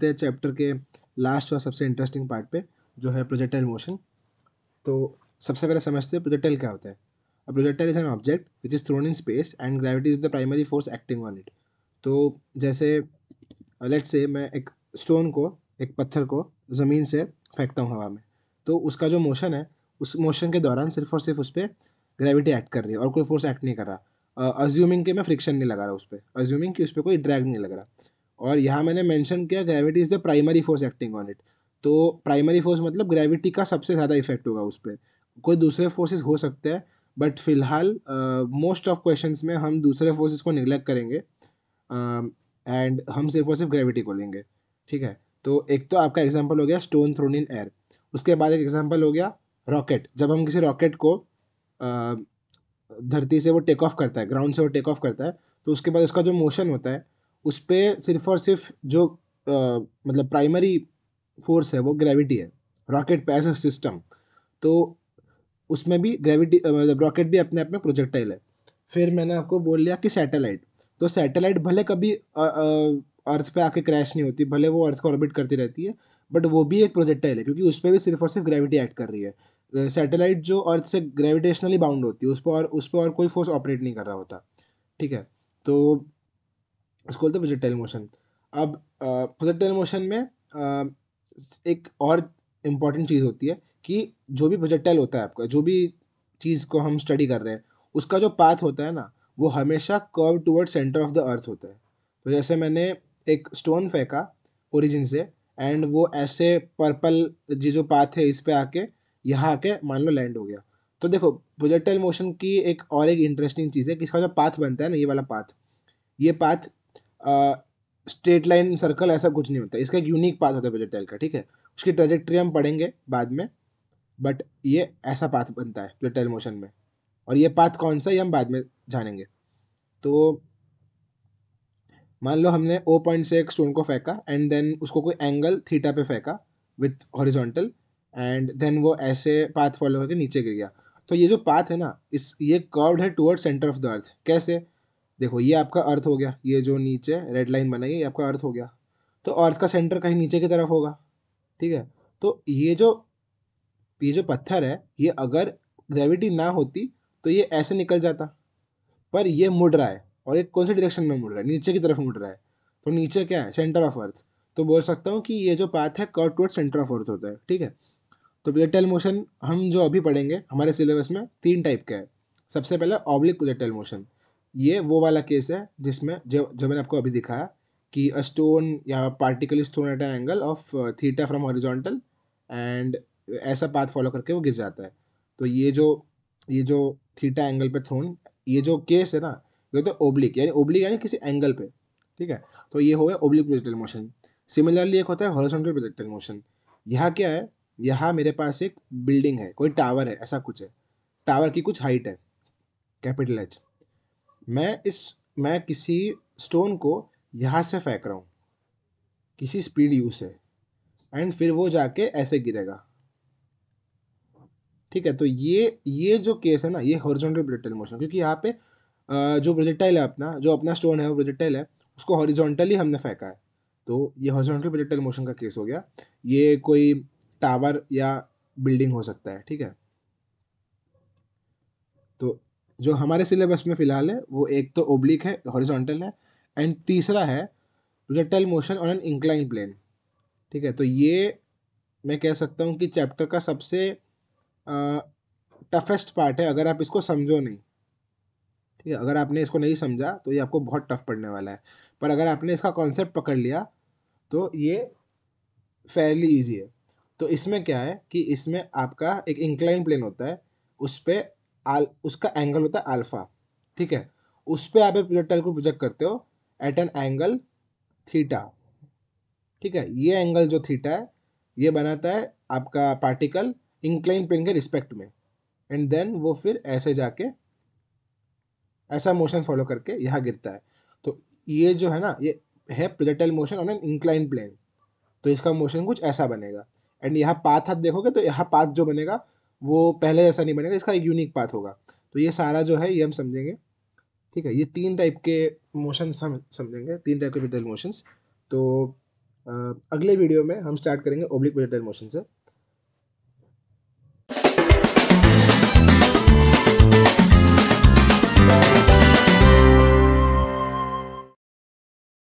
आते हैं चैप्टर के लास्ट और सबसे इंटरेस्टिंग पार्ट पे जो है प्रोजेक्टाइल मोशन तो सबसे पहले समझते हैं प्रोजेक्टाइल क्या होता है a projectile is an object which is thrown in space and gravity is the primary force acting on it तो जैसे लेट से मैं एक स्टोन को एक पत्थर को ज़मीन से फेंकता हूँ हवा में तो उसका जो मोशन है उस मोशन के दौरान सिर्फ और सिर्फ उस पर ग्रेविटी एक्ट कर रही है और कोई फोर्स एक्ट नहीं कर रहा अज्यूमिंग uh, के मैं फ्रिक्शन नहीं लगा रहा उस पर अज्यूमिंग कि उस पर कोई ड्रैग नहीं लग रहा और यहाँ मैंने मेंशन किया gravity is the primary force acting on it तो प्राइमरी फोर्स मतलब ग्रेविटी का सबसे ज़्यादा इफेक्ट होगा उस पर कोई दूसरे फोर्सेस हो सकते हैं बट फिलहाल मोस्ट ऑफ क्वेश्चन में हम दूसरे फोर्सेस को निगलेक्ट करेंगे एंड uh, हम सिर्फ और सिर्फ ग्रेविटी को लेंगे ठीक है तो एक तो आपका एग्जाम्पल हो गया स्टोन थ्रोन इन एयर उसके बाद एक एग्जाम्पल हो गया रॉकेट जब हम किसी रॉकेट को धरती से वो टेक ऑफ करता है ग्राउंड से वो टेक ऑफ करता है तो उसके बाद उसका जो मोशन होता है उस पर सिर्फ और सिर्फ जो आ, मतलब प्राइमरी फोर्स है वो ग्रेविटी है रॉकेट पैस ऐसा सिस्टम तो उसमें भी ग्रेविटी मतलब रॉकेट भी अपने आप में प्रोजेक्टाइल है फिर मैंने आपको बोल लिया कि सैटेलाइट तो सैटेलाइट भले कभी अर्थ पे आके क्रैश नहीं होती भले वो अर्थ को ऑर्बिट करती रहती है बट वो भी एक प्रोजेक्टाइल है क्योंकि उस पर भी सिर्फ और सिर्फ ग्रेविटी एक्ट कर रही है सैटेलाइट जो अर्थ से ग्रेविटेशनली बाउंड होती है उस पर और उस पर और कोई फोर्स ऑपरेट नहीं कर रहा होता ठीक है तो उसको बोलते हैं विजिट मोशन अब विजिट मोशन में एक और इम्पॉर्टेंट चीज़ होती है कि जो भी विजिट होता है आपका जो भी चीज़ को हम स्टडी कर रहे हैं उसका जो पाथ होता है ना वो हमेशा curve toward centre of the earth होता है तो जैसे मैंने एक स्टोन फेंका ओरिजिन से एंड वो ऐसे पर्पल जी जो पाथ है इस पर आके यहाँ आके मान लो लैंड हो गया तो देखो प्रोजेक्टाइल मोशन की एक और एक इंटरेस्टिंग चीज़ है कि इसका जो पाथ बनता है ना ये वाला पाथ ये पाथ स्ट्रेट लाइन सर्कल ऐसा कुछ नहीं होता इसका एक यूनिक पाथ होता है प्रोजेक्टाइल का ठीक है उसकी ट्रेजेक्ट्री हम पढ़ेंगे बाद में बट ये ऐसा पाथ बनता है प्रोजेक्टाइल मोशन में और ये पाथ कौन सा ये हम बाद में जानेंगे तो मान लो हमने ओ पॉइंट से एक स्टोन को फेंका एंड देन उसको कोई एंगल थीटा पे फेंका विथ हॉरिजॉन्टल एंड देन वो ऐसे पाथ फॉलो करके नीचे गिर गया तो ये जो पाथ है ना इस ये कर्व्ड है toward centre of the earth कैसे देखो ये आपका अर्थ हो गया ये जो नीचे रेड लाइन बनाई है ये आपका अर्थ हो गया तो अर्थ का सेंटर कहीं नीचे की तरफ होगा ठीक है तो ये जो ये जो पत्थर है ये अगर ग्रेविटी ना होती तो ये ऐसे निकल जाता पर ये मुड़ रहा है और ये कौन से डायरेक्शन में मुड़ रहा है नीचे की तरफ मुड़ रहा है तो नीचे क्या है सेंटर ऑफ अर्थ तो बोल सकता हूँ कि ये जो पाथ है curve toward centre of earth होता है ठीक है तो प्रोजेक्टाइल मोशन हम जो अभी पढ़ेंगे हमारे सिलेबस में तीन टाइप के हैं सबसे पहले ऑब्लिक प्रोजेक्टाइल मोशन ये वो वाला केस है जिसमें जब जब मैंने आपको अभी दिखाया कि अ स्टोन या particle is thrown at angle of theta from horizontal and ऐसा पाथ फॉलो करके वो गिर जाता है तो ये जो ये जो थीटा एंगल पे थ्रोन ये जो केस है ना ये तो ओब्लिक यानी ओब्लिक यानी किसी एंगल पे ठीक है तो ये हो गया ओब्लिक प्रोजेक्टाइल मोशन सिमिलरली एक होता है हॉरिजॉन्टल प्रोजेक्टाइल मोशन यहाँ क्या है यहाँ मेरे पास एक बिल्डिंग है कोई टावर है ऐसा कुछ है टावर की कुछ हाइट है कैपिटल एच मैं इस मैं किसी स्टोन को यहाँ से फेंक रहा हूँ किसी स्पीड यू से एंड फिर वो जाके ऐसे गिरेगा ठीक है तो ये ये जो केस है ना ये हॉरिजॉन्टल प्रोजेक्टाइल मोशन क्योंकि यहाँ पे जो प्रोजेक्टाइल है अपना जो अपना स्टोन है वो प्रोजेक्टाइल है उसको हॉरिजॉन्टली हमने फेंका है तो ये हॉरिजॉन्टल प्रोजेक्टाइल मोशन का केस हो गया ये कोई टावर या बिल्डिंग हो सकता है ठीक है तो जो हमारे सिलेबस में फ़िलहाल है वो एक तो ओब्लिक है हॉरिजॉन्टल है एंड तीसरा है projectile motion on an incline plane ठीक है तो ये मैं कह सकता हूँ कि चैप्टर का सबसे टफेस्ट पार्ट है अगर आप इसको समझो नहीं ठीक है अगर आपने इसको नहीं समझा तो ये आपको बहुत टफ पढ़ने वाला है पर अगर आपने इसका कॉन्सेप्ट पकड़ लिया तो ये फेयरली ईजी है तो इसमें क्या है कि इसमें आपका एक इंक्लाइन प्लेन होता है उस पर आल उसका एंगल होता है अल्फ़ा ठीक है उस पर आप एक प्रोजेक्टाइल को प्रोजेक्ट करते हो एट एन एंगल थीटा ठीक है ये एंगल जो थीटा है ये बनाता है आपका पार्टिकल इंक्लाइन प्लेन के रिस्पेक्ट में एंड देन वो फिर ऐसे जाके ऐसा मोशन फॉलो करके यहाँ गिरता है तो ये जो है ना ये है projectile motion on an incline plane तो इसका मोशन कुछ ऐसा बनेगा एंड यहाँ पाथ हाथ देखोगे तो यहाँ पाथ जो बनेगा वो पहले जैसा नहीं बनेगा इसका एक यूनिक पाथ होगा तो ये सारा जो है ये हम समझेंगे ठीक है ये तीन टाइप के मोशंस हम समझेंगे तीन टाइप के वेजिटल मोशंस तो आ, अगले वीडियो में हम स्टार्ट करेंगे ओब्लिक वेजिटल मोशन से Thank you.